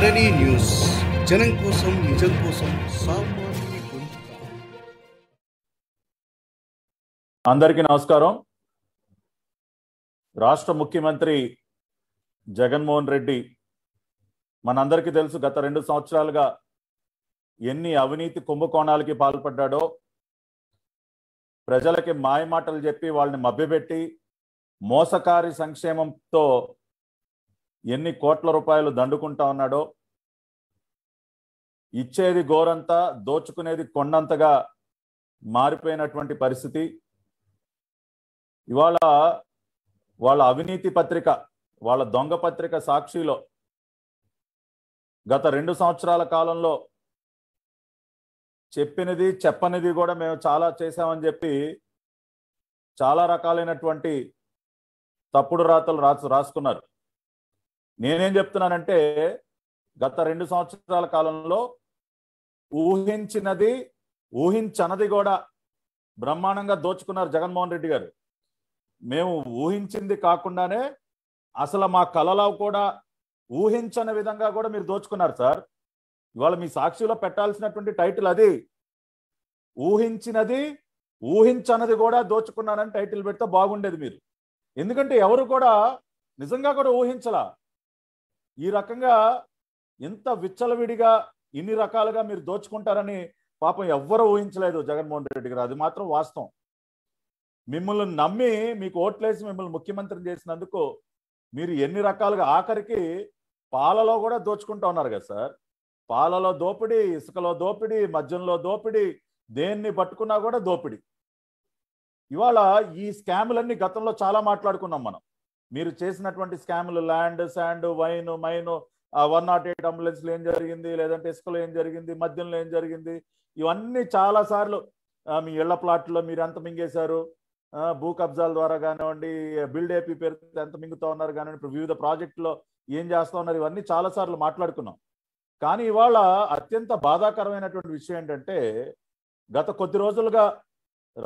ధరణి news జనం కోసం నిజం కోసం అందరికీ నమస్కారం రాష్ట్ర ముఖ్యమంత్రి జగన్మోహన్ రెడ్డి మనందరికీ తెలుసు గత రెండు సంవత్సరాలుగా ఎన్ని అవినీతి కుంభకోణాలకి పాల్పడ్డాడో ప్రజలకి మాయమాటలు చెప్పి వాళ్ళని మభ్యపెట్టి మోసకారి సంక్షేమంతో ఎన్ని కోట్ల రూపాయలు దండుకుంటా ఉన్నాడో ఇచ్చేది గోరంతా దోచుకునేది కొండంతగా మారిపోయినటువంటి పరిస్థితి ఇవాళ వాళ్ళ అవినీతి పత్రిక వాళ్ళ దొంగ పత్రిక సాక్షిలో గత రెండు సంవత్సరాల కాలంలో చెప్పినది చెప్పనిది కూడా మేము చాలా చేశామని చెప్పి చాలా రకాలైనటువంటి తప్పుడు రాతలు రాసు రాసుకున్నారు నేనేం చెప్తున్నానంటే గత రెండు సంవత్సరాల కాలంలో ఊహించినది ఊహించనది కూడా బ్రహ్మాండంగా దోచుకున్నారు జగన్మోహన్ రెడ్డి గారు మేము ఊహించింది కాకుండానే అసలు మా కళలో కూడా ఊహించని విధంగా కూడా మీరు దోచుకున్నారు సార్ ఇవాళ మీ సాక్షిలో పెట్టాల్సినటువంటి టైటిల్ అది ఊహించినది ఊహించనది కూడా దోచుకున్నానని టైటిల్ పెడితే బాగుండేది మీరు ఎందుకంటే ఎవరు కూడా నిజంగా కూడా ఊహించలా ఈ రకంగా ఎంత విచ్చలవిడిగా ఇన్ని రకాలుగా మీరు దోచుకుంటారని పాపం ఎవ్వరూ ఊహించలేదు జగన్మోహన్ రెడ్డి గారు అది మాత్రం వాస్తవం మిమ్మల్ని నమ్మి మీకు ఓట్లేసి మిమ్మల్ని ముఖ్యమంత్రిని చేసినందుకు మీరు ఎన్ని రకాలుగా ఆఖరికి పాలలో కూడా దోచుకుంటా ఉన్నారు కదా సార్ పాలలో దోపిడీ ఇసుకలో దోపిడీ మద్యంలో దోపిడీ దేన్ని పట్టుకున్నా కూడా దోపిడి ఇవాళ ఈ స్కాములన్నీ గతంలో చాలా మాట్లాడుకున్నాం మనం మీరు చేసినటువంటి స్కామ్లు land sand wine mine one nought eight అంబులెన్స్లో ఏం జరిగింది లేదంటే ఇసుకలో ఏం జరిగింది మద్యంలో ఏం జరిగింది ఇవన్నీ చాలాసార్లు మీ ఇళ్ల ప్లాట్లో మీరు ఎంత మింగేశారు భూ కబ్జాల ద్వారా కానివ్వండి బిల్డ్ ఏపీ పేరు ఎంత మింగుతూ ఉన్నారు కానివ్వండి ఇప్పుడు వివిధ ప్రాజెక్టులో ఏం చేస్తూ ఉన్నారు ఇవన్నీ చాలాసార్లు మాట్లాడుకున్నాం కానీ ఇవాళ అత్యంత బాధాకరమైనటువంటి విషయం ఏంటంటే గత కొద్ది రోజులుగా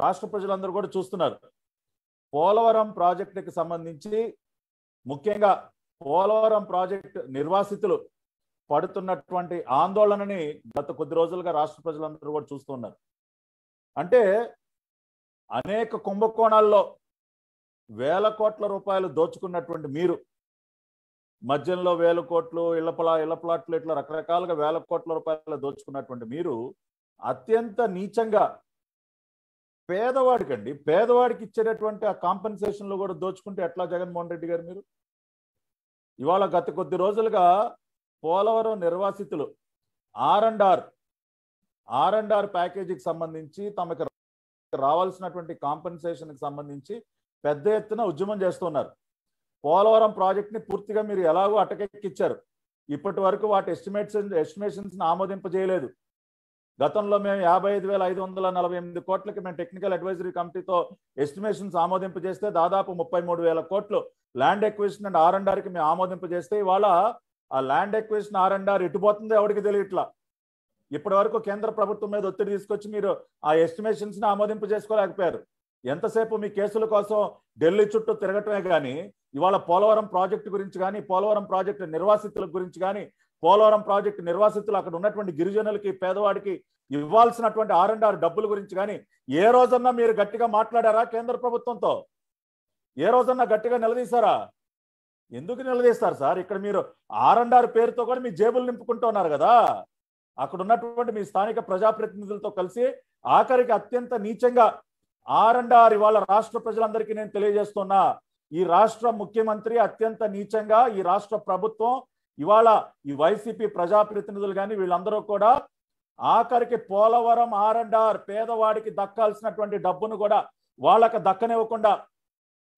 రాష్ట్ర ప్రజలందరూ కూడా చూస్తున్నారు పోలవరం ప్రాజెక్టుకి సంబంధించి ముఖ్యంగా పోలవరం ప్రాజెక్టు నిర్వాసితులు పడుతున్నటువంటి ఆందోళనని గత కొద్ది రోజులుగా రాష్ట్ర ప్రజలందరూ కూడా చూస్తున్నారు అంటే అనేక కుంభకోణాల్లో వేల కోట్ల రూపాయలు దోచుకున్నటువంటి మీరు మధ్యలో వేల కోట్లు ఇళ్లపలా ఇళ్ల ప్లాట్లు ఇట్లా రకరకాలుగా వేల కోట్ల రూపాయలు దోచుకున్నటువంటి మీరు అత్యంత నీచంగా పేదవాడికి అండి పేదవాడికి ఇచ్చేటటువంటి ఆ కాంపెన్సేషన్లు కూడా దోచుకుంటే ఎట్లా జగన్మోహన్ రెడ్డి గారు మీరు ఇవాళ గత కొద్ది రోజులుగా పోలవరం నిర్వాసితులు R and R R and R ప్యాకేజీకి సంబంధించి తమకు రావాల్సినటువంటి కాంపెన్సేషన్కి సంబంధించి పెద్ద ఎత్తున ఉద్యమం చేస్తున్నారు పోలవరం ప్రాజెక్ట్ని పూర్తిగా మీరు ఎలాగో అటకెక్కిచ్చారు ఇప్పటి వరకు వాటి ఎస్టిమేట్స్ ఎస్టిమేషన్స్ని ఆమోదింపజేయలేదు గతంలో మేము యాభై ఐదు వేల ఐదు వందల నలభై ఎనిమిది కోట్లకి మేము టెక్నికల్ అడ్వైజరీ కమిటీతో ఎస్టిమేషన్స్ ఆమోదింపు చేస్తే దాదాపు ముప్పై మూడు వేల కోట్లు land acquisition and R and ఆర్కి మేము ఆమోదింపు చేస్తే ఇవాళ ఆ land acquisition R and R ఇటుపోతుంది ఎవరికి తెలియట్లా ఇప్పటి వరకు కేంద్ర ప్రభుత్వం మీద ఒత్తిడి తీసుకొచ్చి మీరు ఆ ఎస్టిమేషన్స్ ని ఆమోదింపు చేసుకోలేకపోయారు ఎంతసేపు మీ కేసుల కోసం ఢిల్లీ చుట్టూ తిరగటమే కానీ ఇవాళ పోలవరం ప్రాజెక్టు గురించి కానీ పోలవరం ప్రాజెక్టు నిర్వాసితుల గురించి కానీ పోలవరం ప్రాజెక్టు నిర్వాసితులు అక్కడ ఉన్నటువంటి గిరిజనులకి పేదవాడికి ఇవ్వాల్సినటువంటి ఆర్ అండ్ ఆర్ డబ్బుల గురించి కానీ ఏ రోజన్నా మీరు గట్టిగా మాట్లాడారా కేంద్ర ప్రభుత్వంతో ఏ రోజన్నా గట్టిగా నిలదీశారా ఎందుకు నిలదీస్తారు సార్ ఇక్కడ మీరు ఆర్ అండ్ ఆర్ పేరుతో కూడా మీ జేబులు నింపుకుంటున్నారు కదా అక్కడ ఉన్నటువంటి మీ స్థానిక ప్రజాప్రతినిధులతో కలిసి ఆఖరికి అత్యంత నీచంగా ఆర్ అండ్ ఆర్ ఇవాళ రాష్ట్ర ప్రజలందరికీ నేను తెలియజేస్తున్నా ఈ రాష్ట్ర ముఖ్యమంత్రి అత్యంత నీచంగా ఈ రాష్ట్ర ప్రభుత్వం ఇవాళ ఈ వైసీపీ ప్రజాప్రతినిధులు కానీ వీళ్ళందరూ కూడా ఆఖరికి పోలవరం ఆర్ అండ్ ఆర్ పేదవాడికి దక్కాల్సినటువంటి డబ్బును కూడా వాళ్ళకి దక్కనివ్వకుండా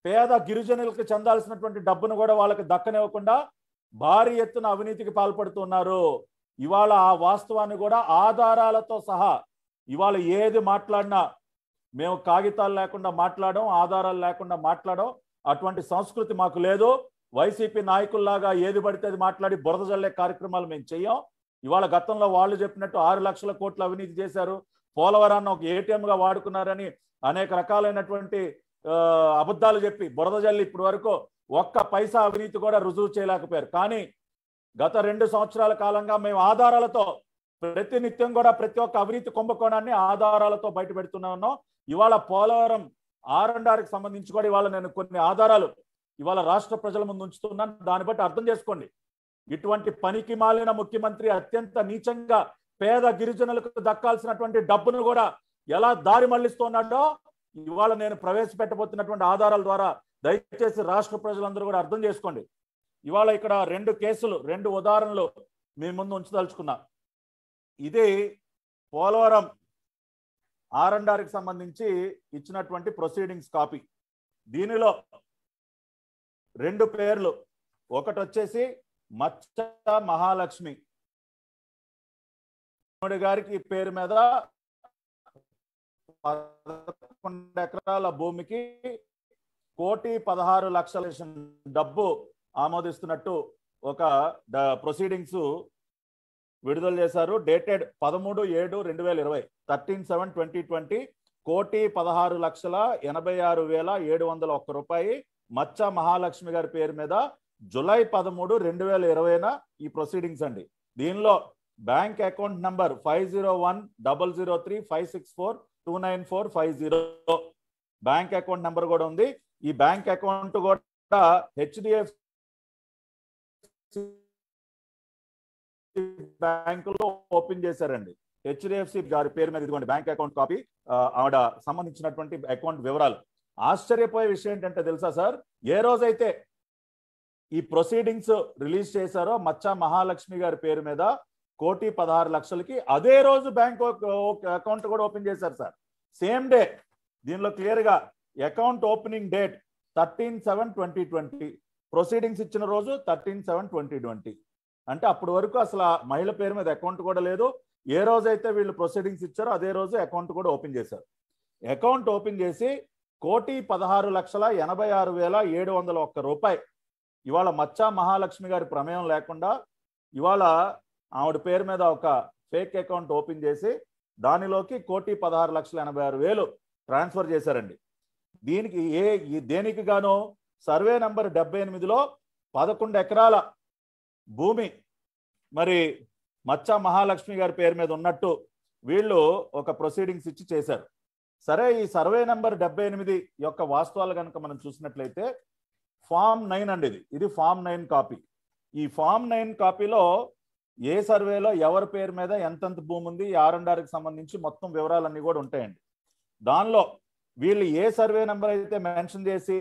పేద గిరిజనులకు చెందాల్సినటువంటి డబ్బును కూడా వాళ్ళకి దక్కనివ్వకుండా భారీ ఎత్తున అవినీతికి పాల్పడుతున్నారు ఇవాళ ఆ వాస్తవాన్ని కూడా ఆధారాలతో సహా ఇవాళ ఏది మాట్లాడినా మేము కాగితాలు లేకుండా మాట్లాడడం ఆధారాలు లేకుండా మాట్లాడడం అటువంటి సంస్కృతి మాకు లేదు వైసీపీ నాయకుల్లాగా ఏది పడితే అది మాట్లాడి బురద జల్లే కార్యక్రమాలు మేము చెయ్యం ఇవాళ గతంలో వాళ్ళు చెప్పినట్టు ఆరు లక్షల కోట్లు అవినీతి చేశారు పోలవరాన్ని ఒక ఏటీఎంగా వాడుకున్నారని అనేక రకాలైనటువంటి అబద్ధాలు చెప్పి బురద జల్లి ఇప్పటి వరకు ఒక్క పైసా అవినీతి కూడా రుజువు చేయలేకపోయారు కానీ గత రెండు సంవత్సరాల కాలంగా మేము ఆధారాలతో ప్రతినిత్యం కూడా ప్రతి ఒక్క అవినీతి కుంభకోణాన్ని ఆధారాలతో బయట ఉన్నాం ఇవాళ పోలవరం ఆర్ అండ్ సంబంధించి కూడా ఇవాళ నేను కొన్ని ఆధారాలు ఇవాళ రాష్ట్ర ప్రజల ముందు ఉంచుతున్నాను దాన్ని బట్టి అర్థం చేసుకోండి ఇటువంటి పనికి మాలిన ముఖ్యమంత్రి అత్యంత నీచంగా పేద గిరిజనులకు దక్కాల్సినటువంటి డబ్బును కూడా ఎలా దారి మళ్లిస్తున్నాడో ఇవాళ నేను ప్రవేశపెట్టబోతున్నటువంటి ఆధారాల ద్వారా దయచేసి రాష్ట్ర ప్రజలందరూ కూడా అర్థం చేసుకోండి ఇవాళ ఇక్కడ రెండు కేసులు రెండు ఉదాహరణలు మీ ముందు ఉంచదలుచుకున్నా ఇది పోలవరం ఆర్ఎండ్ఆర్కి సంబంధించి ఇచ్చినటువంటి ప్రొసీడింగ్స్ కాపీ దీనిలో రెండు పేర్లు ఒకటి వచ్చేసి మచ్చ మహాలక్ష్మి గారికి పేరు మీద పదకొండు ఎకరాల భూమికి కోటి పదహారు లక్షల డబ్బు ఆమోదిస్తున్నట్టు ఒక ప్రొసీడింగ్స్ విడుదల చేశారు డేటెడ్ పదమూడు ఏడు రెండు వేల ఇరవై థర్టీన్ సెవెన్ ట్వంటీ ట్వంటీ కోటి పదహారు లక్షల ఎనభై ఆరు వేల ఏడు వందల ఒక్క రూపాయి మచ్చ మహాలక్ష్మి గారి పేరు మీద జులై పదమూడు రెండు వేల ఇరవైన ఈ ప్రొసీడింగ్స్ అండి దీనిలో bank account number five zero one double zero three five six four two nine four five zero bank account number కూడా ఉంది ఈ బ్యాంక్ అకౌంట్ కూడా హెచ్డిఎఫ్ లో ఓపెన్ చేశారండి హెచ్డిఎఫ్సి గారి పేరు మీద ఇదిగోండి బ్యాంక్ అకౌంట్ కాపీ ఆవిడ సంబంధించినటువంటి అకౌంట్ వివరాలు ఆశ్చర్యపోయే విషయం ఏంటంటే తెలుసా సార్ ఏ రోజైతే ఈ ప్రొసీడింగ్స్ రిలీజ్ చేశారో మచ్చా మహాలక్ష్మి గారి పేరు మీద కోటి పదహారు లక్షలకి అదే రోజు బ్యాంక్ అకౌంట్ కూడా ఓపెన్ చేశారు సార్ సేమ్ డే దీనిలో క్లియర్గా account opening date thirteen seven twenty twenty proceedings ఇచ్చిన రోజు థర్టీన్ సెవెన్ ట్వంటీ ట్వంటీ అంటే అప్పటి వరకు అసలు మహిళ పేరు మీద అకౌంట్ కూడా లేదు ఏ రోజైతే వీళ్ళు ప్రొసీడింగ్స్ ఇచ్చారో అదే రోజు అకౌంట్ కూడా ఓపెన్ చేశారు అకౌంట్ ఓపెన్ చేసి కోటి పదహారు లక్షల ఎనభై ఆరు వేల ఏడు వందల ఒక్క రూపాయి ఇవాళ మచ్చా మహాలక్ష్మి గారి ప్రమేయం లేకుండా ఇవాళ ఆవిడ పేరు మీద ఒక ఫేక్ అకౌంట్ ఓపెన్ చేసి దానిలోకి కోటి పదహారు లక్షల ఎనభై ఆరు వేలు ట్రాన్స్ఫర్ చేశారండి దీనికి ఏ దేనికి గాను సర్వే నంబర్ డెబ్బై ఎనిమిదిలో పదకొండు ఎకరాల భూమి మరి మచ్చా మహాలక్ష్మి గారి పేరు మీద ఉన్నట్టు వీళ్ళు ఒక ప్రొసీడింగ్స్ ఇచ్చి చేశారు సరే ఈ సర్వే నెంబర్ డెబ్బై ఎనిమిది యొక్క వాస్తవాలు కనుక మనం చూసినట్లయితే ఫామ్ నైన్ అండి ఇది ఇది ఫామ్ నైన్ కాపీ ఈ ఫామ్ నైన్ కాపీలో ఏ సర్వేలో ఎవరి పేరు మీద ఎంతెంత భూమి ఉంది ఈ సంబంధించి మొత్తం వివరాలన్నీ కూడా ఉంటాయండి దానిలో వీళ్ళు ఏ సర్వే నెంబర్ అయితే మెన్షన్ చేసి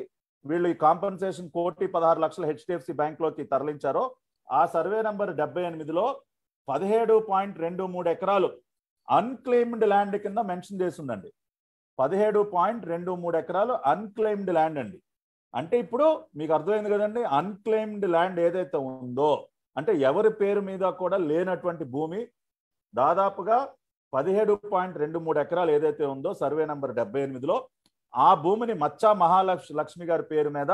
వీళ్ళు ఈ కాంపన్సేషన్ కోటి పదహారు లక్షల హెచ్డిఎఫ్సి బ్యాంక్లోకి తరలించారో ఆ సర్వే నెంబర్ డెబ్బై ఎనిమిదిలో పదిహేడు పాయింట్ రెండు మూడు ఎకరాలు అన్క్లెయిమ్డ్ ల్యాండ్ కింద మెన్షన్ చేసిందండి పదిహేడు పాయింట్ రెండు మూడు ఎకరాలు అన్క్లెయిమ్డ్ ల్యాండ్ అండి అంటే ఇప్పుడు మీకు అర్థమైంది కదండి అన్క్లెయిమ్డ్ ల్యాండ్ ఏదైతే ఉందో అంటే ఎవరి పేరు మీద కూడా లేనటువంటి భూమి దాదాపుగా పదిహేడు పాయింట్ రెండు మూడు ఎకరాలు ఏదైతే ఉందో సర్వే నంబర్ డెబ్బై ఎనిమిదిలో ఆ భూమిని మచ్చా మహాలక్ష్ లక్ష్మి గారి పేరు మీద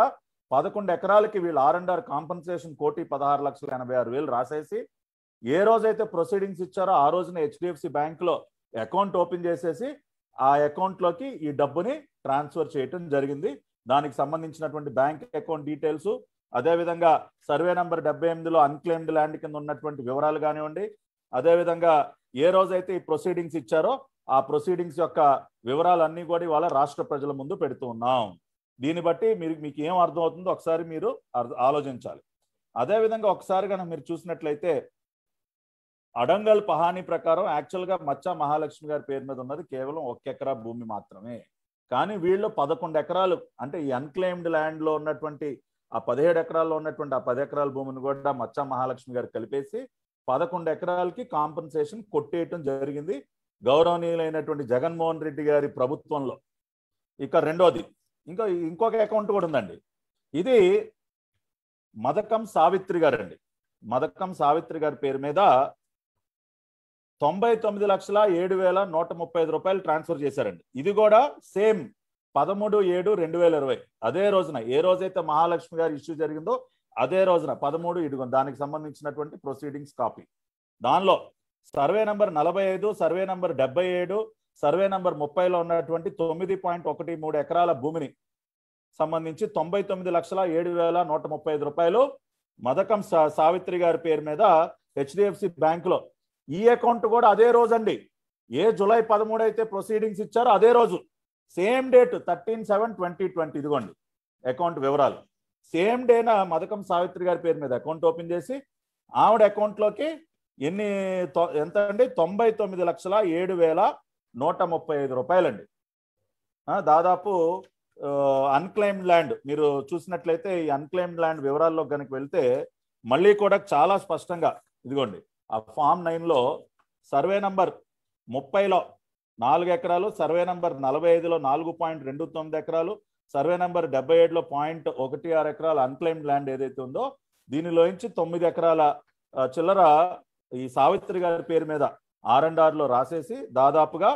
పదకొండు ఎకరాలకి వీళ్ళు ఆర్ అండ్ ఆర్ కాంపన్సేషన్ కోటి పదహారు లక్షల ఎనభై ఆరు వేలు రాసేసి ఏ రోజైతే ప్రొసీడింగ్స్ ఇచ్చారో ఆ రోజున హెచ్డిఎఫ్సి బ్యాంక్లో అకౌంట్ ఓపెన్ చేసేసి ఆ అకౌంట్లోకి ఈ డబ్బుని ట్రాన్స్ఫర్ చేయటం జరిగింది దానికి సంబంధించినటువంటి బ్యాంక్ అకౌంట్ డీటెయిల్స్ అదేవిధంగా సర్వే నంబర్ డెబ్బై ఎనిమిదిలో అన్క్లెయిమ్డ్ ల్యాండ్ కింద ఉన్నటువంటి వివరాలు కానివ్వండి అదేవిధంగా ఏ రోజైతే ఈ ప్రొసీడింగ్స్ ఇచ్చారో ఆ ప్రొసీడింగ్స్ యొక్క వివరాలన్నీ కూడా ఇవాళ రాష్ట్ర ప్రజల ముందు పెడుతూ ఉన్నాం దీన్ని బట్టి మీరు మీకు ఏం అర్థమవుతుందో ఒకసారి మీరు ఆలోచించాలి అదేవిధంగా ఒకసారి కనుక మీరు చూసినట్లయితే అడంగల్ పహాని ప్రకారం యాక్చువల్గా మచ్చా మహాలక్ష్మి గారి పేరు మీద ఉన్నది కేవలం ఒక ఎకరా భూమి మాత్రమే కానీ వీళ్ళు పదకొండు ఎకరాలు అంటే ఈ అన్క్లెయిమ్డ్ ల్యాండ్లో ఉన్నటువంటి ఆ పదిహేడు ఎకరాల్లో ఉన్నటువంటి ఆ పది ఎకరాల భూమిని కూడా మచ్చా మహాలక్ష్మి గారు కలిపేసి పదకొండు ఎకరాలకి కాంపన్సేషన్ కొట్టేయటం జరిగింది గౌరవనీయులైనటువంటి జగన్మోహన్ రెడ్డి గారి ప్రభుత్వంలో ఇక రెండోది ఇంకా ఇంకొక అకౌంట్ కూడా ఉందండి ఇది మదకం సావిత్రి గారండి మదకం సావిత్రి గారి పేరు మీద తొంభై తొమ్మిది లక్షల ఏడు వేల నూట ముప్పై ఐదు రూపాయలు ట్రాన్స్ఫర్ చేశారండి ఇది కూడా సేమ్ పదమూడు ఏడు రెండు వేల ఇరవై అదే రోజున ఏ రోజైతే మహాలక్ష్మి గారి ఇష్యూ జరిగిందో అదే రోజున పదమూడు ఇడుగు దానికి సంబంధించినటువంటి ప్రొసీడింగ్స్ కాపీ దానిలో సర్వే నంబర్ నలభై ఐదు సర్వే నంబర్ డెబ్బై ఏడు సర్వే నంబర్ ముప్పైలో ఉన్నటువంటి తొమ్మిది పాయింట్ ఒకటి మూడు ఎకరాల భూమిని సంబంధించి తొంభై తొమ్మిది లక్షల ఏడు వేల నూట ముప్పై ఐదు రూపాయలు మదకం సావిత్రి గారి పేరు మీద హెచ్డిఎఫ్సి బ్యాంకులో ఈ అకౌంట్ కూడా అదే రోజు అండి ఏ జూలై పదమూడు అయితే ప్రొసీడింగ్స్ ఇచ్చారో అదే రోజు same date thirteen seven twenty twenty ఇదిగోండి అకౌంట్ వివరాలు సేమ్ డేన మదకం సావిత్రి గారి పేరు మీద అకౌంట్ ఓపెన్ చేసి ఆవిడ అకౌంట్లోకి ఎన్ని ఎంత అండి తొంభై తొమ్మిది లక్షల ఏడు వేల నూట ముప్పై ఐదు రూపాయలండి దాదాపు అన్క్లెయిమ్డ్ ల్యాండ్ మీరు చూసినట్లయితే ఈ అన్క్లెయిమ్డ్ ల్యాండ్ వివరాల్లో కనుక వెళ్తే మళ్ళీ కూడా చాలా స్పష్టంగా ఇదిగోండి ఆ ఫామ్ నైన్లో సర్వే నంబర్ ముప్పైలో నాలుగు ఎకరాలు సర్వే నంబర్ నలభై ఐదులో నాలుగు పాయింట్ రెండు తొమ్మిది ఎకరాలు సర్వే నంబర్ డెబ్బై ఏడులో పాయింట్ ఒకటి ఆరు ఎకరాల అన్క్లెయిమ్డ్ ల్యాండ్ ఏదైతే ఉందో దీనిలోంచి తొమ్మిది ఎకరాల చిల్లర ఈ సావిత్రి గారి పేరు మీద ఆర్ అండ్ ఆర్లో రాసేసి దాదాపుగా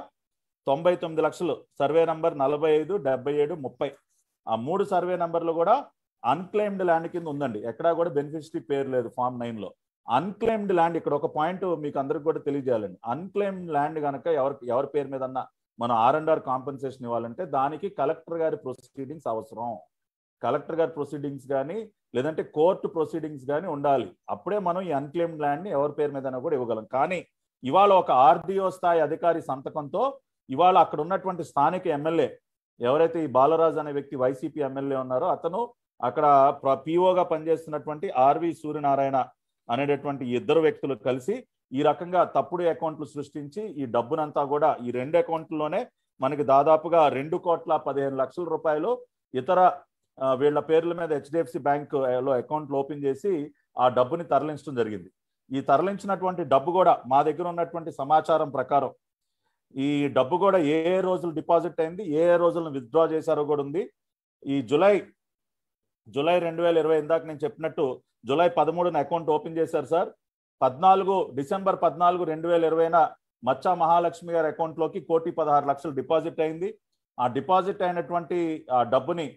తొంభై తొమ్మిది లక్షలు సర్వే నంబర్ నలభై ఐదు డెబ్బై ఏడు ముప్పై ఆ మూడు సర్వే నంబర్లు కూడా అన్క్లెయిమ్డ్ ల్యాండ్ కింద ఉందండి ఎక్కడా కూడా బెనిఫిషరీ పేరు లేదు ఫామ్ నైన్లో అన్క్లెయిమ్డ్ ల్యాండ్ ఇక్కడ ఒక పాయింట్ మీకు అందరికి కూడా తెలియజేయాలండి అన్క్లెయిమ్డ్ ల్యాండ్ కనుక ఎవరి ఎవరి పేరు మీద మనం ఆర్ అండ్ ఆర్ కాంపెన్సేషన్ ఇవ్వాలంటే దానికి కలెక్టర్ గారి ప్రొసీడింగ్స్ అవసరం కలెక్టర్ గారి ప్రొసీడింగ్స్ కానీ లేదంటే కోర్టు ప్రొసీడింగ్స్ కానీ ఉండాలి అప్పుడే మనం ఈ అన్క్లెయిమ్డ్ ల్యాండ్ని ఎవరి పేరు మీద కూడా ఇవ్వగలం కానీ ఇవాళ ఒక ఆర్డీఓ స్థాయి అధికారి సంతకంతో ఇవాళ అక్కడ ఉన్నటువంటి స్థానిక ఎమ్మెల్యే ఎవరైతే ఈ బాలరాజ్ అనే వ్యక్తి వైసీపీ ఎమ్మెల్యే ఉన్నారో అతను అక్కడ పిఓగా పనిచేస్తున్నటువంటి ఆర్వి సూర్యనారాయణ అనేటటువంటి ఇద్దరు వ్యక్తులు కలిసి ఈ రకంగా తప్పుడు అకౌంట్లు సృష్టించి ఈ డబ్బునంతా కూడా ఈ రెండు అకౌంట్లలోనే మనకి దాదాపుగా రెండు కోట్ల పదిహేను లక్షల రూపాయలు ఇతర వీళ్ళ పేర్ల మీద హెచ్డిఎఫ్సి బ్యాంక్ లో అకౌంట్లు ఓపెన్ చేసి ఆ డబ్బుని తరలించడం జరిగింది ఈ తరలించినటువంటి డబ్బు కూడా మా దగ్గర ఉన్నటువంటి సమాచారం ప్రకారం ఈ డబ్బు కూడా ఏ ఏ రోజులు డిపాజిట్ అయింది ఏ ఏ రోజులను విత్డ్రా చేశారో కూడా ఉంది ఈ జులై జూలై రెండు వేల ఇరవై ఇందాక నేను చెప్పినట్టు జూలై పదమూడున అకౌంట్ ఓపెన్ చేశారు సార్ పద్నాలుగు డిసెంబర్ పద్నాలుగు రెండు వేల ఇరవైన మచ్చా మహాలక్ష్మి గారి అకౌంట్లోకి కోటి పదహారు లక్షలు డిపాజిట్ అయింది ఆ డిపాజిట్ అయినటువంటి డబ్బుని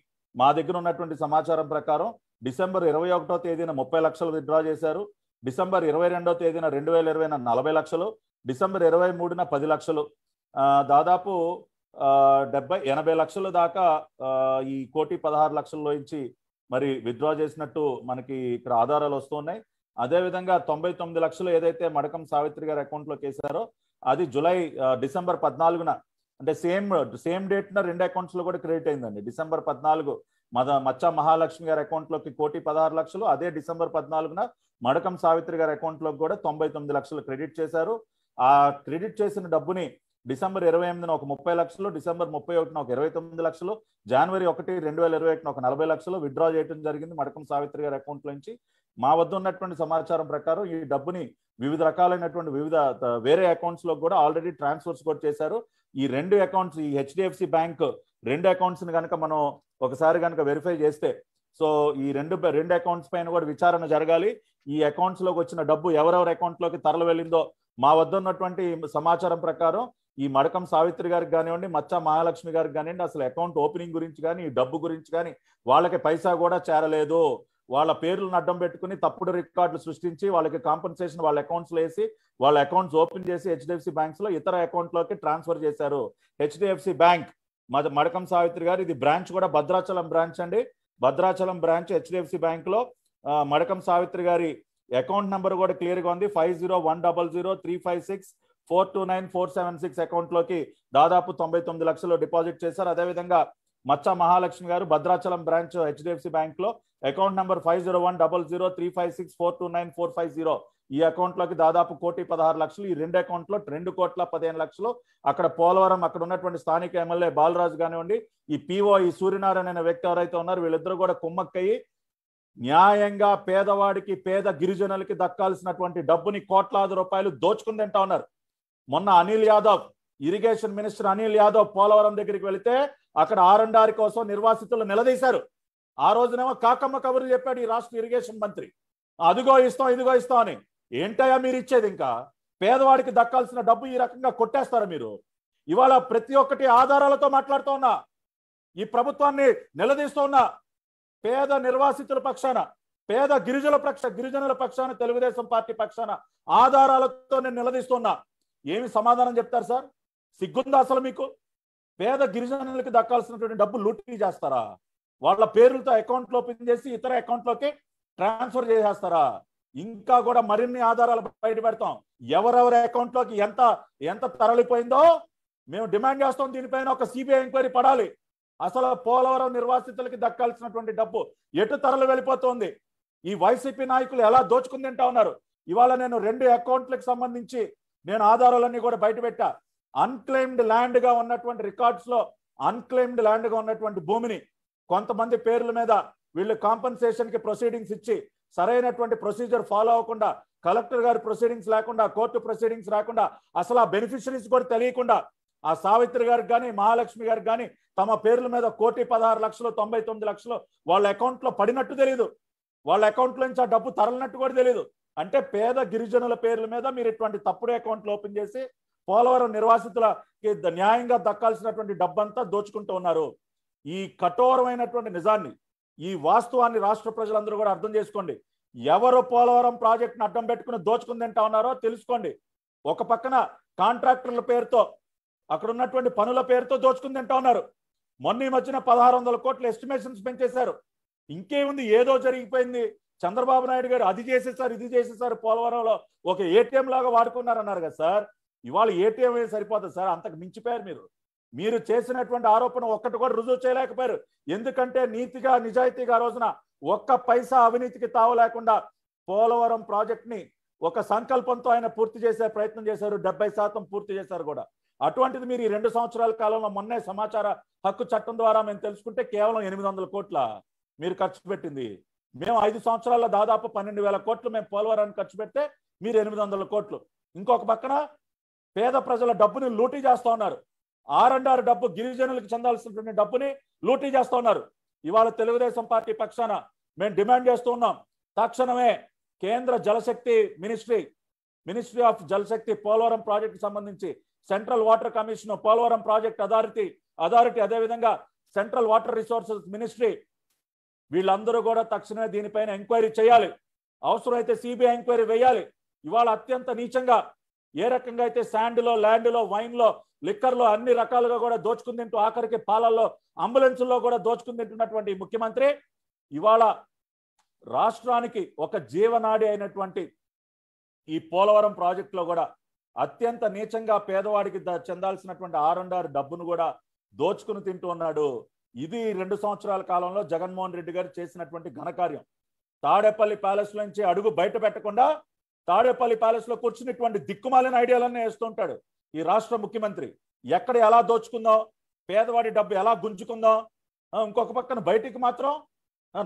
మా దగ్గర ఉన్నటువంటి సమాచారం ప్రకారం డిసెంబర్ ఇరవై ఒకటో తేదీన ముప్పై లక్షలు విత్డ్రా చేశారు డిసెంబర్ ఇరవై రెండో తేదీన రెండు వేల ఇరవైన నలభై లక్షలు డిసెంబర్ ఇరవై మూడున పది లక్షలు దాదాపు డెబ్బై ఎనభై లక్షల దాకా ఈ కోటి పదహారు లక్షల్లో నుంచి మరి విత్డ్రా చేసినట్టు మనకి ఇక్కడ ఆధారాలు వస్తున్నాయి అదేవిధంగా తొంభై తొమ్మిది లక్షలు ఏదైతే మడకం సావిత్రి గారి అకౌంట్లో చేశారో అది జులై డిసెంబర్ పద్నాలుగున అంటే సేమ్ సేమ్ డేట్న రెండు అకౌంట్స్లో కూడా క్రెడిట్ అయిందండి డిసెంబర్ పద్నాలుగు మద మచ్చ మహాలక్ష్మి గారి అకౌంట్లోకి కోటి పదహారు లక్షలు అదే డిసెంబర్ పద్నాలుగున మడకం సావిత్రి గారి అకౌంట్లోకి కూడా తొంభై తొమ్మిది లక్షలు క్రెడిట్ చేశారు ఆ క్రెడిట్ చేసిన డబ్బుని డిసెంబర్ ఇరవై ఎనిమిదిన ఒక ముప్పై లక్షలు డిసెంబర్ ముప్పై ఒకటిన ఒక ఇరవై తొమ్మిది లక్షలు జనవరి ఒకటి రెండు వేల ఇరవై ఒకటిన ఒక నలభై లక్షలు విత్డ్రా చేయడం జరిగింది మడకం సావిత్రి గారి అకౌంట్ నుంచి మా వద్ద ఉన్నటువంటి సమాచారం ప్రకారం ఈ డబ్బుని వివిధ రకాలైనటువంటి వివిధ వేరే అకౌంట్స్ లో కూడా ఆల్రెడీ ట్రాన్స్ఫర్స్ కూడా చేశారు ఈ రెండు అకౌంట్స్ ఈ హెచ్డిఎఫ్సి బ్యాంక్ రెండు అకౌంట్స్ ని కనుక మనం ఒకసారి కనుక వెరిఫై చేస్తే సో ఈ రెండు రెండు అకౌంట్స్ పైన కూడా విచారణ జరగాలి ఈ అకౌంట్స్ లోకి వచ్చిన డబ్బు ఎవరెవరి అకౌంట్ లోకి తరలి వెళ్ళిందో మా వద్ద ఉన్నటువంటి సమాచారం ప్రకారం ఈ మడకం సావిత్రి గారికి కానివ్వండి మచ్చ మహాలక్ష్మి గారికి కానివ్వండి అసలు అకౌంట్ ఓపెనింగ్ గురించి కానీ డబ్బు గురించి కానీ వాళ్ళకి పైసా కూడా చేరలేదు వాళ్ళ పేర్లను అడ్డం పెట్టుకుని తప్పుడు రికార్డులు సృష్టించి వాళ్ళకి కాంపన్సేషన్ వాళ్ళ అకౌంట్స్లో వేసి వాళ్ళ అకౌంట్స్ ఓపెన్ చేసి హెచ్డిఎఫ్సి బ్యాంక్స్లో ఇతర అకౌంట్లోకి ట్రాన్స్ఫర్ చేశారు హెచ్డిఎఫ్సి బ్యాంక్ మడకం సావిత్రి గారు ఇది బ్రాంచ్ కూడా భద్రాచలం బ్రాంచ్ అండి భద్రాచలం బ్రాంచ్ హెచ్డిఎఫ్సి బ్యాంక్లో మడకం సావిత్రి గారి అకౌంట్ నెంబర్ కూడా క్లియర్గా ఉంది five zero one double zero three five six four two nine four seven six అకౌంట్లోకి దాదాపు తొంభై తొమ్మిది లక్షలు డిపాజిట్ చేశారు అదేవిధంగా మచ్చ మహాలక్ష్మి గారు భద్రాచలం బ్రాంచ్ హెచ్డిఎఫ్సి బ్యాంక్ లో account number five zero one double zero three five six four two nine four five zero ఈ అకౌంట్లోకి దాదాపు కోటి పదహారు లక్షలు ఈ రెండు అకౌంట్లో రెండు కోట్ల పదిహేను లక్షలు అక్కడ పోలవరం అక్కడ ఉన్నటువంటి స్థానిక ఎమ్మెల్యే బాలరాజు కానివ్వండి ఈ పీఓ ఈ సూర్యనారాయణ అనే వ్యక్తి ఎవరైతే ఉన్నారు వీళ్ళిద్దరూ కూడా కుమ్మక్కయ్యి న్యాయంగా పేదవాడికి పేద గిరిజనులకి దక్కాల్సినటువంటి డబ్బుని కోట్లాది రూపాయలు దోచుకుని తింటా ఉన్నారు మొన్న అనిల్ యాదవ్ ఇరిగేషన్ మినిస్టర్ అనిల్ యాదవ్ పోలవరం దగ్గరికి వెళితే అక్కడ ఆర్ కోసం నిర్వాసితులు నిలదీశారు ఆ రోజునేమో కాకమ్మ కబురు చెప్పాడు ఈ రాష్ట్ర ఇరిగేషన్ మంత్రి అదిగో ఇస్తాం ఇదిగో ఇస్తాం అని ఏంటయ్యా మీరు ఇచ్చేది ఇంకా పేదవాడికి దక్కాల్సిన డబ్బు ఈ రకంగా కొట్టేస్తారు మీరు ఇవాళ ప్రతి ఒక్కటి ఆధారాలతో మాట్లాడుతూ ఉన్నా ఈ ప్రభుత్వాన్ని నిలదీస్తూ ఉన్నా పేద నిర్వాసితుల పక్షాన పేద గిరిజన పక్ష గిరిజనుల పక్షాన తెలుగుదేశం పార్టీ పక్షాన ఆధారాలతో నేను నిలదీస్తున్నా ఏమి సమాధానం చెప్తారు సార్ సిగ్గుందా అసలు మీకు పేద గిరిజనులకి దక్కాల్సినటువంటి డబ్బు లూటీ చేస్తారా వాళ్ళ పేర్లతో అకౌంట్లు ఓపెన్ చేసి ఇతర అకౌంట్లోకి ట్రాన్స్ఫర్ చేసేస్తారా ఇంకా కూడా మరిన్ని ఆధారాలు బయట పెడతాం ఎవరెవరి అకౌంట్లోకి ఎంత ఎంత తరలిపోయిందో మేము డిమాండ్ చేస్తాం దీనిపైన ఒక సిబిఐ ఎంక్వైరీ పడాలి అసలు పోలవరం నిర్వాసితులకి దక్కాల్సినటువంటి డబ్బు ఎటు తరలి వెళ్ళిపోతుంది ఈ వైసీపీ నాయకులు ఎలా దోచుకుని తింటా ఉన్నారు ఇవాళ నేను రెండు అకౌంట్లకు సంబంధించి నేను ఆధారాలన్నీ కూడా బయట పెట్టా అన్క్లెయిమ్డ్ ల్యాండ్గా ఉన్నటువంటి రికార్డ్స్లో అన్క్లెయిమ్డ్ ల్యాండ్గా ఉన్నటువంటి భూమిని కొంతమంది పేర్ల మీద వీళ్ళు కాంపెన్సేషన్కి ప్రొసీడింగ్స్ ఇచ్చి సరైనటువంటి ప్రొసీజర్ ఫాలో అవ్వకుండా కలెక్టర్ గారి ప్రొసీడింగ్స్ లేకుండా కోర్టు ప్రొసీడింగ్స్ రాకుండా అసలు ఆ బెనిఫిషరీస్ కూడా తెలియకుండా ఆ సావిత్రి గారికి కానీ మహాలక్ష్మి గారికి కానీ తమ పేర్ల మీద కోటి పదహారు లక్షలు తొంభై తొమ్మిది లక్షలు వాళ్ళ అకౌంట్లో పడినట్టు తెలియదు వాళ్ళ అకౌంట్ నుంచి ఆ డబ్బు తరలినట్టు కూడా తెలియదు అంటే పేద గిరిజనుల పేర్ల మీద మీరు ఇటువంటి తప్పుడు అకౌంట్లు ఓపెన్ చేసి పోలవరం నిర్వాసితులకి న్యాయంగా దక్కాల్సినటువంటి డబ్బంతా దోచుకుంటూ ఉన్నారు ఈ కఠోరమైనటువంటి నిజాన్ని ఈ వాస్తవాన్ని రాష్ట్ర ప్రజలందరూ కూడా అర్థం చేసుకోండి ఎవరు పోలవరం ప్రాజెక్టును అడ్డం పెట్టుకుని దోచుకుని తింటా ఉన్నారో తెలుసుకోండి ఒక పక్కన కాంట్రాక్టర్ల పేరుతో అక్కడ ఉన్నటువంటి పనుల పేరుతో దోచుకుని తింటా ఉన్నారు మొన్న ఈ మధ్యన పదహారు వందల కోట్ల ఎస్టిమేషన్స్ పెంచేశారు ఇంకేముంది ఏదో జరిగిపోయింది చంద్రబాబు నాయుడు గారు అది చేసేసారు ఇది చేసేసారు పోలవరంలో ఒక ఏటీఎం లాగా వాడుకున్నారన్నారు కదా సార్ ఇవాళ ఏటీఎం సరిపోతుంది సార్ అంతకు మించిపోయారు మీరు మీరు చేసినటువంటి ఆరోపణ ఒక్కటి కూడా రుజువు చేయలేకపోయారు ఎందుకంటే నీతిగా నిజాయితీగా రోజున ఒక్క పైసా అవినీతికి తావు లేకుండా పోలవరం ప్రాజెక్ట్ని ఒక సంకల్పంతో ఆయన పూర్తి చేసే ప్రయత్నం చేశారు డెబ్బై శాతం పూర్తి చేశారు కూడా అటువంటిది మీరు ఈ రెండు సంవత్సరాల కాలంలో మొన్నే సమాచార హక్కు చట్టం ద్వారా మేము తెలుసుకుంటే కేవలం ఎనిమిది వందల కోట్ల మీరు ఖర్చు పెట్టింది మేము ఐదు సంవత్సరాల్లో దాదాపు పన్నెండు వేల కోట్లు మేము పోలవరానికి ఖర్చు పెడితే మీరు ఎనిమిది వందల కోట్లు ఇంకొక పక్కన పేద ప్రజల డబ్బుని లూటీ చేస్తూ ఉన్నారు ఆర్ అండ్ ఆర్ డబ్బు గిరిజనులకు చెందాల్సినటువంటి డబ్బుని లూటీ చేస్తూ ఉన్నారు ఇవాళ తెలుగుదేశం పార్టీ పక్షాన మేము డిమాండ్ చేస్తూ ఉన్నాం తక్షణమే కేంద్ర Jalshakti ministry ministry of Jalshakti Polavaram project సంబంధించి central water commission Polavaram project authority authority అదేవిధంగా సెంట్రల్ వాటర్ రిసోర్సెస్ మినిస్ట్రీ వీళ్ళందరూ కూడా తక్షణమే దీనిపైన ఎంక్వైరీ చేయాలి అవసరమైతే సిబిఐ ఎంక్వైరీ వేయాలి ఇవాళ అత్యంత నీచంగా ఏ రకంగా అయితే శాండ్లో ల్యాండ్లో వైన్లో లిక్కర్లో అన్ని రకాలుగా కూడా దోచుకుని తింటూ ఆఖరికి పాలల్లో అంబులెన్స్లో కూడా దోచుకుని తింటున్నటువంటి ముఖ్యమంత్రి ఇవాళ రాష్ట్రానికి ఒక జీవనాడి అయినటువంటి ఈ పోలవరం ప్రాజెక్టులో కూడా అత్యంత నీచంగా పేదవాడికి చెందాల్సినటువంటి ఆరుండారు డబ్బును కూడా దోచుకుని తింటూ ఉన్నాడు ఇది రెండు సంవత్సరాల కాలంలో జగన్మోహన్ రెడ్డి గారు చేసినటువంటి ఘనకార్యం తాడేపల్లి ప్యాలెస్ నుంచి అడుగు బయట పెట్టకుండా తాడేపల్లి ప్యాలెస్ లో కూర్చున్నటువంటి దిక్కుమాలిన ఐడియాలన్నీ వేస్తుంటాడు ఈ రాష్ట్ర ముఖ్యమంత్రి ఎక్కడ ఎలా దోచుకుందాం పేదవాడి డబ్బు ఎలా గుంజుకుందాం ఇంకొక పక్కన బయటికి మాత్రం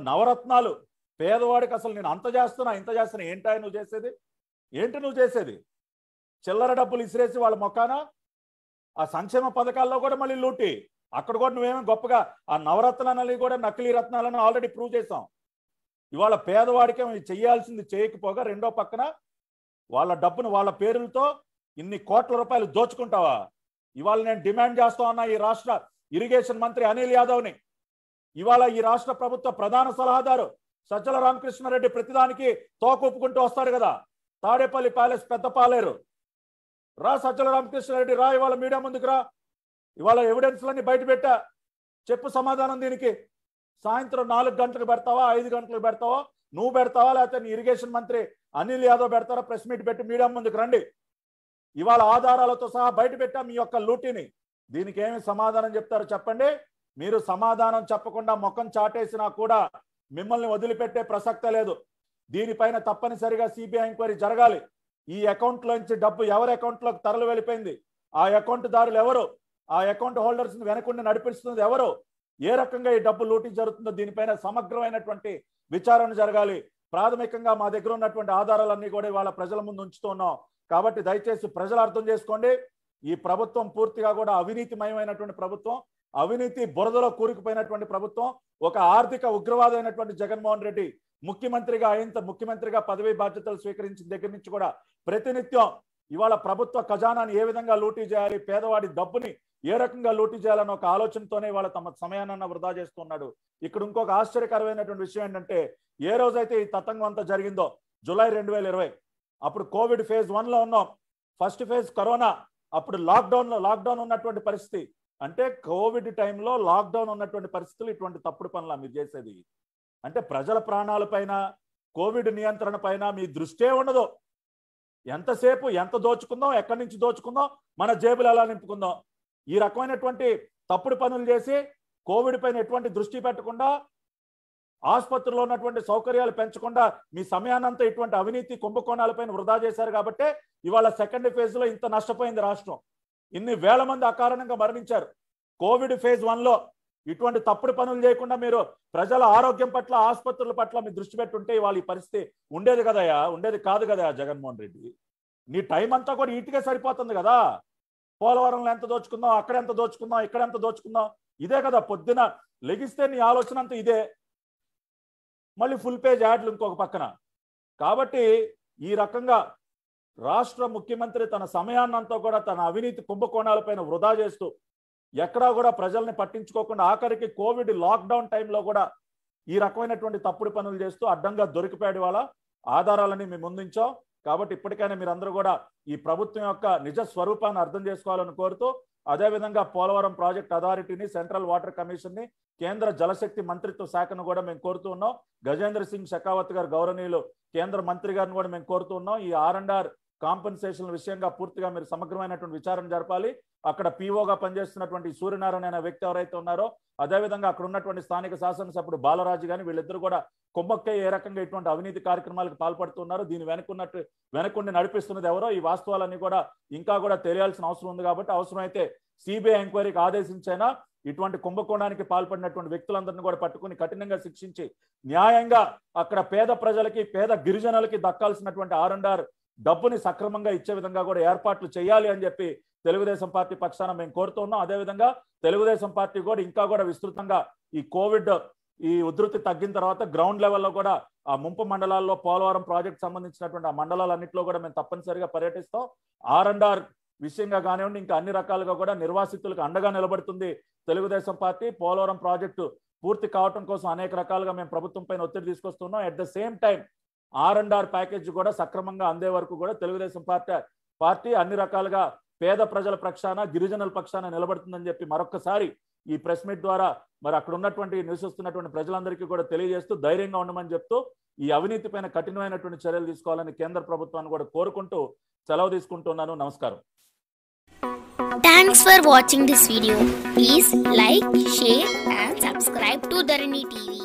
నవరత్నాలు పేదవాడికి అసలు నేను అంత చేస్తున్నా ఇంత చేస్తున్నా ఏంటా నువ్వు చేసేది ఏంటి నువ్వు చేసేది చిల్లర డబ్బులు ఇసిరేసి వాళ్ళ మొక్కానా ఆ సంక్షేమ పథకాల్లో కూడా మళ్ళీ లూటి అక్కడ కూడా నువ్వేమో గొప్పగా ఆ నవరత్నాలని కూడా నకిలీ రత్నాలను ఆల్రెడీ ప్రూవ్ చేసాం ఇవాళ పేదవాడికి చేయాల్సింది చేయకపోగా రెండో పక్కన వాళ్ళ డబ్బును వాళ్ళ పేరులతో ఇన్ని కోట్ల రూపాయలు దోచుకుంటావా ఇవాళ నేను డిమాండ్ చేస్తా ఉన్నా ఈ రాష్ట్ర ఇరిగేషన్ మంత్రి అనిల్ యాదవ్ని ఇవాళ ఈ రాష్ట్ర ప్రభుత్వ ప్రధాన సలహాదారు సజ్జల రామకృష్ణారెడ్డి ప్రతిదానికి తోకొప్పుకుంటూ వస్తారు కదా తాడేపల్లి ప్యాలెస్ పాలేరు రా సజ్జల రామకృష్ణారెడ్డి రా ఇవాళ మీడియా ముందుకు రా ఇవాళ ఎవిడెన్స్లన్నీ బయట పెట్టా చెప్పు సమాధానం దీనికి సాయంత్రం నాలుగు గంటలకు పెడతావా ఐదు గంటలకు పెడతావా నువ్వు పెడతావా లేకపోతే నీ ఇరిగేషన్ మంత్రి అనిల్ యాదవ్ పెడతారా ప్రెస్ మీట్ పెట్టి మీడియా ముందుకు రండి ఇవాళ ఆధారాలతో సహా బయట పెట్టా మీ యొక్క లూటీని దీనికి ఏమి సమాధానం చెప్తారో చెప్పండి మీరు సమాధానం చెప్పకుండా ముఖం చాటేసినా కూడా మిమ్మల్ని వదిలిపెట్టే ప్రసక్త లేదు దీనిపైన తప్పనిసరిగా సిబిఐ ఎంక్వైరీ జరగాలి ఈ అకౌంట్లోంచి డబ్బు ఎవరి అకౌంట్లోకి తరలి వెళ్ళిపోయింది ఆ అకౌంట్ దారులు ఎవరు ఆ అకౌంట్ హోల్డర్స్ వెనకుండా నడిపిస్తున్నది ఎవరు ఏ రకంగా ఈ డబ్బు లూటీ జరుగుతుందో దీనిపైన సమగ్రమైనటువంటి విచారణ జరగాలి ప్రాథమికంగా మా దగ్గర ఉన్నటువంటి ఆధారాలన్నీ కూడా ఇవాళ ప్రజల ముందు ఉంచుతున్నాం కాబట్టి దయచేసి ప్రజలు అర్థం చేసుకోండి ఈ ప్రభుత్వం పూర్తిగా కూడా అవినీతిమయమైనటువంటి ప్రభుత్వం అవినీతి బురదలో కూరుకుపోయినటువంటి ప్రభుత్వం ఒక ఆర్థిక ఉగ్రవాదమైనటువంటి జగన్మోహన్ రెడ్డి ముఖ్యమంత్రిగా అయినంత ముఖ్యమంత్రిగా పదవి బాధ్యతలు స్వీకరించిన దగ్గర నుంచి కూడా ప్రతినిత్యం ఇవాళ ప్రభుత్వ ఖజానాన్ని ఏ విధంగా లూటీ చేయాలి పేదవాడి డబ్బుని ఏ రకంగా లూటీ చేయాలన్న ఒక ఆలోచనతోనే వాళ్ళ తమ సమయాన్ని వృధా చేస్తున్నాడు ఇక్కడ ఇంకొక ఆశ్చర్యకరమైనటువంటి విషయం ఏంటంటే ఏ రోజైతే ఈ తతంగం అంతా జరిగిందో జూలై రెండు వేల ఇరవై అప్పుడు కోవిడ్ ఫేజ్ వన్లో ఉన్నాం ఫస్ట్ ఫేజ్ కరోనా అప్పుడు లాక్డౌన్లో లాక్డౌన్ ఉన్నటువంటి పరిస్థితి అంటే కోవిడ్ టైంలో లాక్డౌన్ ఉన్నటువంటి పరిస్థితులు ఇటువంటి తప్పుడు పనులు మీరు చేసేది అంటే ప్రజల ప్రాణాలపైన కోవిడ్ నియంత్రణ పైన మీ దృష్టే ఉండదు ఎంతసేపు ఎంత దోచుకుందాం ఎక్కడి నుంచి దోచుకుందాం మన జేబులు ఎలా నింపుకుందాం ఈ రకమైనటువంటి తప్పుడు పనులు చేసి కోవిడ్ పైన ఎటువంటి దృష్టి పెట్టకుండా ఆసుపత్రిలో ఉన్నటువంటి సౌకర్యాలు పెంచకుండా మీ సమయానంతా ఇటువంటి అవినీతి కుంభకోణాలపైన వృధా చేశారు కాబట్టి ఇవాళ సెకండ్ ఫేజ్లో ఇంత నష్టపోయింది రాష్ట్రం ఇన్ని వేల మంది అకారణంగా మరణించారు కోవిడ్ ఫేజ్ వన్లో ఇటువంటి తప్పుడు పనులు చేయకుండా మీరు ప్రజల ఆరోగ్యం పట్ల ఆసుపత్రుల పట్ల మీ దృష్టి పెట్టుంటే వాళ్ళ పరిస్థితి ఉండేది కదయా ఉండేది కాదు కదా జగన్మోహన్ రెడ్డి నీ టైం అంతా కూడా ఇటుకే సరిపోతుంది కదా పోలవరంలో ఎంత దోచుకుందాం అక్కడ ఎంత దోచుకుందాం ఇక్కడ ఎంత దోచుకుందాం ఇదే కదా పొద్దున లెగిస్తే నీ ఆలోచన అంతా ఇదే మళ్ళీ ఫుల్ పేజ్ యాడ్లు ఇంకొక పక్కన కాబట్టి ఈ రకంగా రాష్ట్ర ముఖ్యమంత్రి తన సమయాన్నంతా కూడా తన అవినీతి కుంభకోణాలపైన వృధా చేస్తూ ఎక్కడా కూడా ప్రజల్ని పట్టించుకోకుండా ఆఖరికి కోవిడ్ లాక్డౌన్ టైంలో కూడా ఈ రకమైనటువంటి తప్పుడు పనులు చేస్తూ అడ్డంగా దొరికిపోయాడు వాళ్ళ ఆధారాలని మేము ముందుంచాం కాబట్టి ఇప్పటికైనా మీరందరూ కూడా ఈ ప్రభుత్వం యొక్క నిజ స్వరూపాన్ని అర్థం చేసుకోవాలని కోరుతూ అదేవిధంగా పోలవరం ప్రాజెక్ట్ అథారిటీని సెంట్రల్ వాటర్ కమిషన్ని కేంద్ర జలశక్తి మంత్రిత్వ శాఖను కూడా మేము కోరుతూ ఉన్నాం గజేంద్ర సింగ్ షెకావత్ గారు గౌరవనీయులు కేంద్ర మంత్రి గారిని కూడా మేము కోరుతూ ఉన్నాం ఈ ఆర్ అండ్ ఆర్ కాంపెన్సేషన్ విషయంగా పూర్తిగా మీరు సమగ్రమైనటువంటి విచారణ జరపాలి అక్కడ పీఓగా పనిచేస్తున్నటువంటి సూర్యనారాయణ అనే వ్యక్తి ఎవరైతే ఉన్నారో అదేవిధంగా అక్కడ ఉన్నటువంటి స్థానిక శాసనసభ్యుడు బాలరాజు కానీ వీళ్ళిద్దరు కూడా కుమ్మక్కే ఏ రకంగా ఇటువంటి అవినీతి కార్యక్రమాలకు పాల్పడుతున్నారు దీని వెనుకున్నట్టు వెనుకుండి నడిపిస్తున్నది ఎవరో ఈ వాస్తవాలన్నీ కూడా ఇంకా కూడా తెలియాల్సిన అవసరం ఉంది కాబట్టి అవసరమైతే సిబిఐ ఎంక్వైరీకి ఆదేశించైనా ఇటువంటి కుంభకోణానికి పాల్పడినటువంటి వ్యక్తులందరినీ కూడా పట్టుకుని కఠినంగా శిక్షించి న్యాయంగా అక్కడ పేద ప్రజలకి పేద గిరిజనులకి దక్కాల్సినటువంటి ఆర్ అండ్ ఆర్ డబ్బుని సక్రమంగా ఇచ్చే విధంగా కూడా ఏర్పాట్లు చేయాలి అని చెప్పి తెలుగుదేశం పార్టీ పక్షాన మేము కోరుతున్నాం అదేవిధంగా తెలుగుదేశం పార్టీ కూడా ఇంకా కూడా విస్తృతంగా ఈ కోవిడ్ ఈ ఉధృతి తగ్గిన తర్వాత గ్రౌండ్ లెవెల్లో కూడా ఆ ముంపు మండలాల్లో పోలవరం ప్రాజెక్ట్ సంబంధించినటువంటి ఆ మండలాలన్నింటిలో కూడా మేము తప్పనిసరిగా పర్యటిస్తాం ఆర్ అండ్ ఆర్ విషయంగా కానివ్వండి ఇంకా అన్ని రకాలుగా కూడా నిర్వాసితులకు అండగా నిలబడుతుంది తెలుగుదేశం పార్టీ పోలవరం ప్రాజెక్టు పూర్తి కావటం కోసం అనేక రకాలుగా మేము ప్రభుత్వం పైన ఒత్తిడి తీసుకొస్తున్నాం at the same time R and R package కూడా సక్రమంగా అందే వరకు కూడా తెలుగుదేశం పార్టీ పార్టీ అన్ని రకాలుగా పేద ప్రజల పక్షాన గిరిజనుల పక్షాన నిలబడుతుందని చెప్పి మరొకసారి ఈ ప్రెస్ మీట్ ద్వారా మరి అక్కడ ఉన్నటువంటి నివసిస్తున్నటువంటి ప్రజలందరికీ కూడా తెలియజేస్తూ ధైర్యంగా ఉండమని చెప్తూ ఈ అవినీతి పైన కఠినమైనటువంటి చర్యలు తీసుకోవాలని కేంద్ర ప్రభుత్వాన్ని కూడా కోరుకుంటూ సెలవు తీసుకుంటున్నాను నమస్కారం thanks for watching this video please like share and subscribe to Dharani TV